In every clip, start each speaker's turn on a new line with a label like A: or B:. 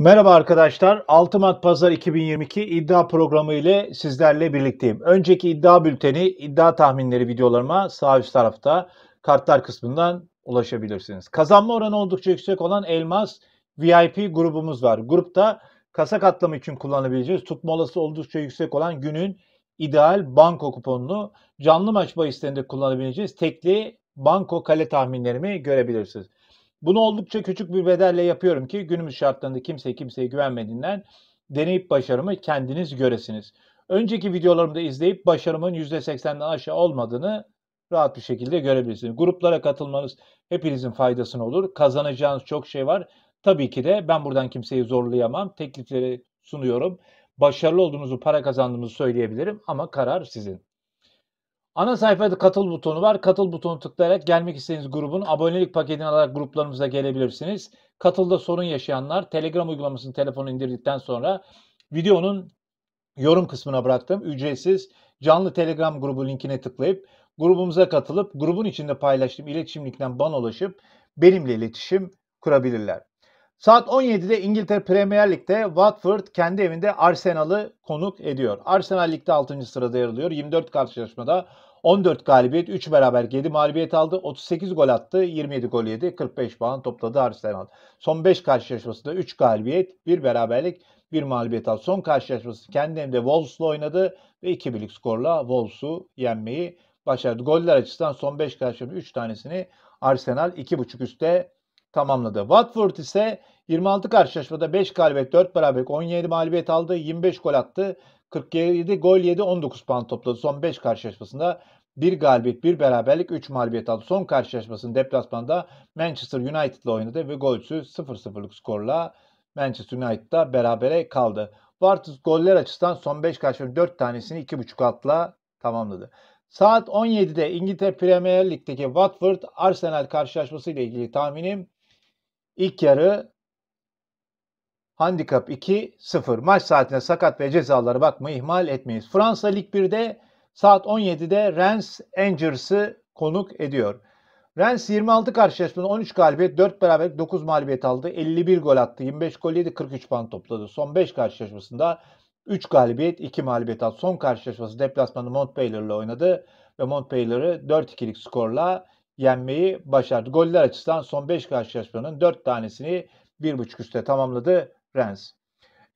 A: Merhaba arkadaşlar. Altımat Pazar 2022 iddia programı ile sizlerle birlikteyim. Önceki iddia bülteni, iddia tahminleri videolarıma sağ üst tarafta kartlar kısmından ulaşabilirsiniz. Kazanma oranı oldukça yüksek olan Elmas VIP grubumuz var. Grupta kasa katlama için kullanabileceğiz. Tutma olası oldukça yüksek olan günün ideal banko kuponunu canlı maç bahislerinde kullanabileceğiz. Tekli banko kale tahminlerimi görebilirsiniz. Bunu oldukça küçük bir bedelle yapıyorum ki günümüz şartlarında kimseye kimseye güvenmediğinden deneyip başarımı kendiniz göresiniz. Önceki videolarımda izleyip başarımın %80'den aşağı olmadığını rahat bir şekilde görebilirsiniz. Gruplara katılmanız hepinizin faydasını olur. Kazanacağınız çok şey var. Tabii ki de ben buradan kimseyi zorlayamam. Teklifleri sunuyorum. Başarılı olduğunuzu, para kazandığınızı söyleyebilirim ama karar sizin. Ana sayfada katıl butonu var. Katıl butonu tıklayarak gelmek istediğiniz grubun abonelik paketini alarak gruplarımıza gelebilirsiniz. Katılda sorun yaşayanlar Telegram uygulamasını telefonu indirdikten sonra videonun yorum kısmına bıraktım. Ücretsiz canlı Telegram grubu linkine tıklayıp grubumuza katılıp grubun içinde paylaştığım iletişim linkinden bana ulaşıp benimle iletişim kurabilirler. Saat 17'de İngiltere Premier Lig'de Watford kendi evinde Arsenal'ı konuk ediyor. Arsenal Lig'de 6. sırada yer alıyor. 24 karşılaşmada 14 galibiyet, 3 beraber 7 mağlubiyet aldı. 38 gol attı, 27 gol yedi, 45 puan topladı Arsenal. Son 5 karşılaşmasında 3 galibiyet, 1 beraberlik, 1 mağlubiyet aldı. Son karşılaşması kendi evinde Wolves'la oynadı ve 2 birlik skorla Wolves'u yenmeyi başardı. Goller açısından son 5 karşılaşmanın 3 tanesini Arsenal 2.5 üstte tamamladı. Watford ise 26 karşılaşmada 5 galibiyet, 4 beraberlik, 17 mağlubiyet aldı, 25 gol attı. 47 gol yedi 19 puan topladı son 5 karşılaşmasında bir galibiyet, bir beraberlik, 3 mağlubiyet aldı. Son karşılaşmasını deplasmanda Manchester United'la oynadı ve golsüz 0-0'lık skorla Manchester United'da berabere kaldı. Bartos goller açısından son 5 karşılaşmanın 4 tanesini 2.5 atla tamamladı. Saat 17'de İngiltere Premier Lig'deki Watford Arsenal karşılaşması ile ilgili tahminim ilk yarı handikap 2-0. Maç saatine sakat ve cezaları bakmayı ihmal etmeyiz. Fransa Lig 1'de saat 17'de Rens Angers'ı konuk ediyor. Rens 26 karşılaşmada 13 galibiyet, 4 beraberlik, 9 mağlubiyet aldı. 51 gol attı. 25 gol yedi, 43 puan topladı. Son 5 karşılaşmasında 3 galibiyet, 2 mağlubiyet aldı. Son karşılaşması deplasmanı Montpellier'le oynadı ve Montpellier'ı 4-2'lik skorla yenmeyi başardı. Goller açısından son 5 karşılaşmanın 4 tanesini 1.5 üstte tamamladı Rens.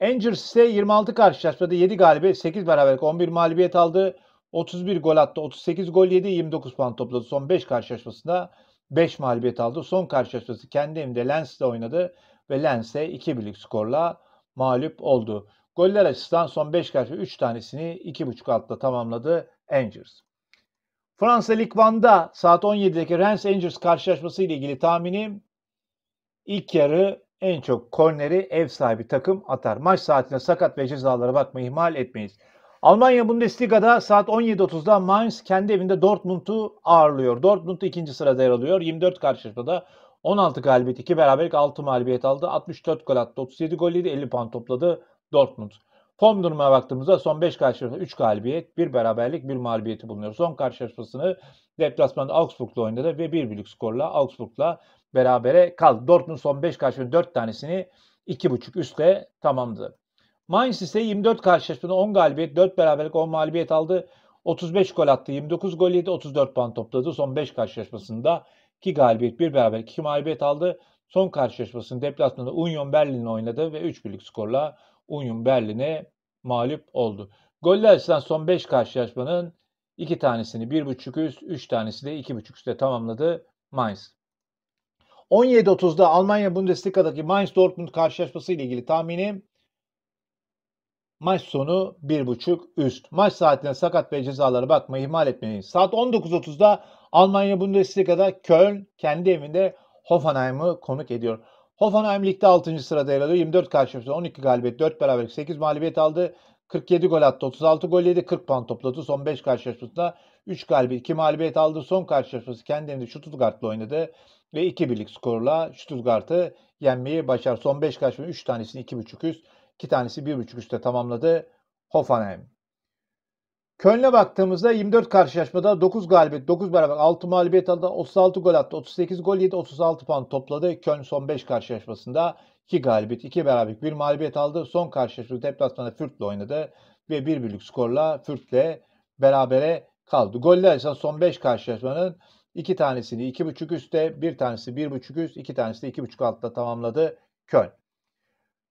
A: Angers ise 26 karşılaşmada 7 galibiyet, 8 beraberlik, 11 mağlubiyet aldı. 31 gol attı, 38 gol yedi, 29 puan topladı. Son 5 karşılaşmasında 5 mağlubiyet aldı. Son karşılaşması kendi evinde Lens'le oynadı ve Lens'e 2 birlik skorla mağlup oldu. Goller açısından son 5 karşı 3 tanesini 2.5 altta tamamladı Angels. Fransa Lig 1'da saat 17'deki Rennes Angers karşılaşması ile ilgili tahminim ilk yarı en çok korneri ev sahibi takım atar. Maç saatine sakat ve cezalara bakmayı ihmal etmeyiz. Almanya Bundesliga'da saat 17.30'da Mainz kendi evinde Dortmund'u ağırlıyor. Dortmund ikinci sırada yer alıyor. 24 karşılaşmada 16 galibiyet, 2 beraberlik, 6 mağlubiyet aldı. 64 gol attı, 37 gol yedi, 50 puan topladı Dortmund. Form durumuna baktığımızda son 5 karşılaşmada 3 galibiyet, 1 beraberlik, 1 mağlubiyeti bulunuyor. Son karşılaşmasını deplasmanda Augsburg'la oynadı ve 1-1'lik skorla Augsburg'la berabere kaldı. Dortmund son 5 karşılaşmanın 4 tanesini 2.5 üstte tamamladı. Mainz ise 24 karşılaşmada 10 galibiyet, 4 beraberlik, 10 mağlubiyet aldı. 35 gol attı, 29 gol yedi, 34 puan topladı. Son 5 karşılaşmasında 2 galibiyet, 1 beraberlik, 2 mağlubiyet aldı. Son karşılaşmasını deplasmanda Union Berlin'le oynadı ve 3 birlik skorla Union Berlin'e mağlup oldu. Goller açısından son 5 karşılaşmanın 2 tanesini 1.5 üst, 3 tanesi de 2.5 üstte tamamladı Mainz. 17.30'da Almanya Bundesliga'daki Mainz Dortmund karşılaşması ile ilgili tahminim Maç sonu 1.5 üst. Maç saatine sakat ve cezalara bakmayı ihmal etmeyin. Saat 19.30'da Almanya Bundesliga'da Köln kendi evinde Hoffenheim'ı konuk ediyor. Hoffenheim ligde 6. sırada yer alıyor. 24 karşılaşmada 12 galibiyet, 4 beraberlik, 8 mağlubiyet aldı. 47 gol attı, 36 gol yedi, 40 puan topladı. Son 5 karşılaşmasında 3 galibiyet, 2 mağlubiyet aldı. Son karşılaşması kendini Stuttgart'la oynadı ve 2 birlik skorla Stuttgart'ı yenmeyi başardı. Son 5 karşılaşma 3 tanesini 2.5 üst. İki tanesi bir buçuk üstte tamamladı Hoffenheim. Köln'e baktığımızda 24 karşılaşmada 9 galibiyet, 9 beraber 6 mağlubiyet aldı. 36 gol attı. 38 gol yedi. 36 puan topladı. Köln son 5 karşılaşmasında 2 galibiyet, 2 beraberlik, 1 mağlubiyet aldı. Son karşılaşması deplasmanda Fürth'le oynadı ve 1 birlik skorla Fürth'le berabere kaldı. Goller ise son 5 karşılaşmanın 2 tanesini 2.5 üstte, 1 tanesi 1.5 üst, 2 tanesi de 2.5 altta tamamladı Köln.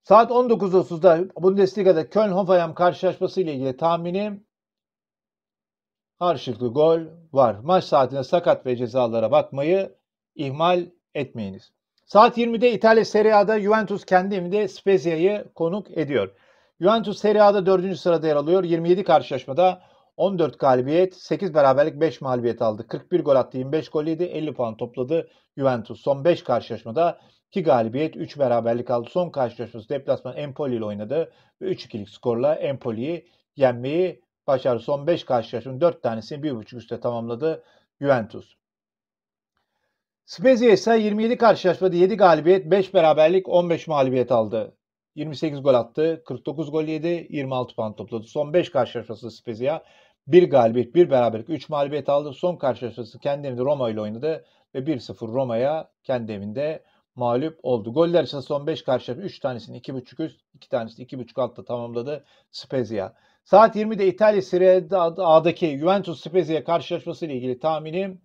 A: Saat 19.30'da Bundesliga'da Köln Hoffenheim karşılaşması ile ilgili tahminim karşılıklı gol var. Maç saatine sakat ve cezalara bakmayı ihmal etmeyiniz. Saat 20'de İtalya Serie A'da Juventus kendi evinde Spezia'yı konuk ediyor. Juventus Serie A'da 4. sırada yer alıyor. 27 karşılaşmada 14 galibiyet, 8 beraberlik, 5 mağlubiyet aldı. 41 gol attı, 25 gol yedi, 50 puan topladı Juventus. Son 5 karşılaşmada 2 galibiyet, 3 beraberlik aldı. Son karşılaşması deplasman Empoli ile oynadı. Ve 3-2'lik skorla Empoli'yi yenmeyi başardı. Son 5 karşılaşmanın 4 tanesini 1.5 üstte tamamladı Juventus. Spezia ise 27 karşılaşmada 7 galibiyet, 5 beraberlik, 15 mağlubiyet aldı. 28 gol attı, 49 gol yedi, 26 puan topladı. Son 5 karşılaşması Spezia 1 galibiyet, 1 beraberlik, 3 mağlubiyet aldı. Son karşılaşması kendi evinde Roma ile oynadı ve 1-0 Roma'ya kendi evinde mağlup oldu. Goller için son 5 karşılaşma 3 tanesini 2.5 üst, 2 tanesini 2.5 altta tamamladı Spezia. Saat 20'de İtalya Serie A'daki Juventus Spezia karşılaşması ile ilgili tahminim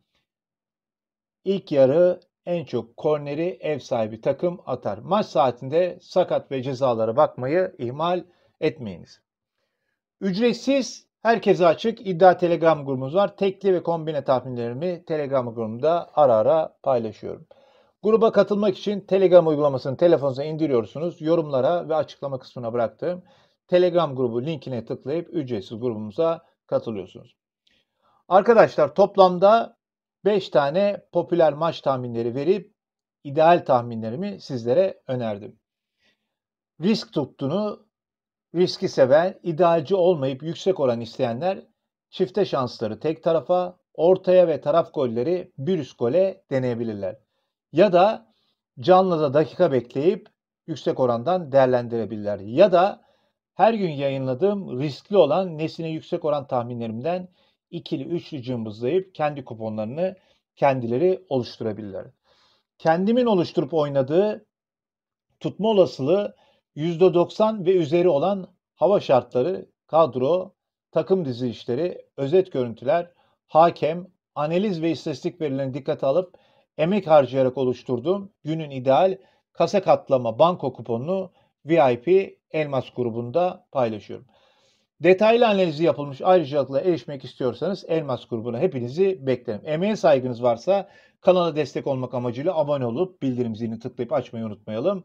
A: ilk yarı en çok korneri ev sahibi takım atar. Maç saatinde sakat ve cezalara bakmayı ihmal etmeyiniz. Ücretsiz Herkese açık iddia telegram grubumuz var. Tekli ve kombine tahminlerimi telegram grubunda ara ara paylaşıyorum. Gruba katılmak için Telegram uygulamasını telefonunuza indiriyorsunuz. Yorumlara ve açıklama kısmına bıraktığım Telegram grubu linkine tıklayıp ücretsiz grubumuza katılıyorsunuz. Arkadaşlar toplamda 5 tane popüler maç tahminleri verip ideal tahminlerimi sizlere önerdim. Risk tuttunu, riski seven, idealci olmayıp yüksek oran isteyenler çifte şansları tek tarafa, ortaya ve taraf golleri bir üst gole deneyebilirler. Ya da canlıda dakika bekleyip yüksek orandan değerlendirebilirler. Ya da her gün yayınladığım riskli olan nesine yüksek oran tahminlerimden ikili üçlü cımbızlayıp kendi kuponlarını kendileri oluşturabilirler. Kendimin oluşturup oynadığı tutma olasılığı %90 ve üzeri olan hava şartları, kadro, takım dizilişleri, özet görüntüler, hakem, analiz ve istatistik verilerini dikkate alıp emek harcayarak oluşturduğum günün ideal kasa katlama banko kuponunu VIP Elmas grubunda paylaşıyorum. Detaylı analizi yapılmış ayrıcalıkla erişmek istiyorsanız Elmas grubuna hepinizi beklerim. Emeğe saygınız varsa kanala destek olmak amacıyla abone olup bildirim zilini tıklayıp açmayı unutmayalım.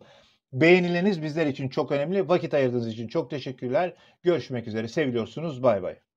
A: Beğenileriniz bizler için çok önemli. Vakit ayırdığınız için çok teşekkürler. Görüşmek üzere. seviyorsunuz, Bay bay.